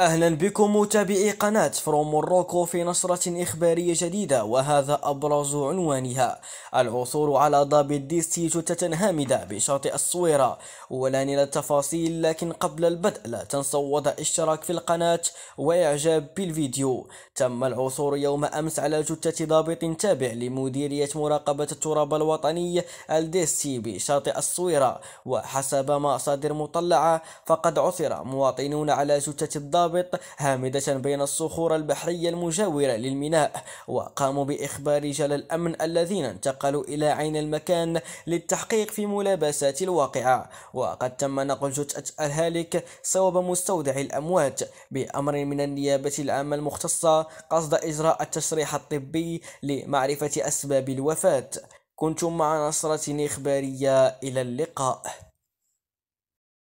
أهلا بكم متابعي قناة فروم موروكو في نشرة إخبارية جديدة وهذا أبرز عنوانها العثور على ضابط ديستي جثة هامدة بشاطئ الصويرة الى التفاصيل لكن قبل البدء لا تنسوا وضع اشتراك في القناة وإعجاب بالفيديو تم العثور يوم أمس على جثة ضابط تابع لمديرية مراقبة التراب الوطني الديستي بشاطئ الصويرة وحسب مصادر مطلعة فقد عثر مواطنون على جثة الضابط الضابط هامدة بين الصخور البحرية المجاورة للميناء وقاموا بإخبار رجال الأمن الذين انتقلوا إلى عين المكان للتحقيق في ملابسات الواقعة وقد تم نقل جثة الهالك صوب مستودع الأموات بأمر من النيابة العامة المختصة قصد إجراء التشريح الطبي لمعرفة أسباب الوفاة كنتم مع نصرة إخبارية إلى اللقاء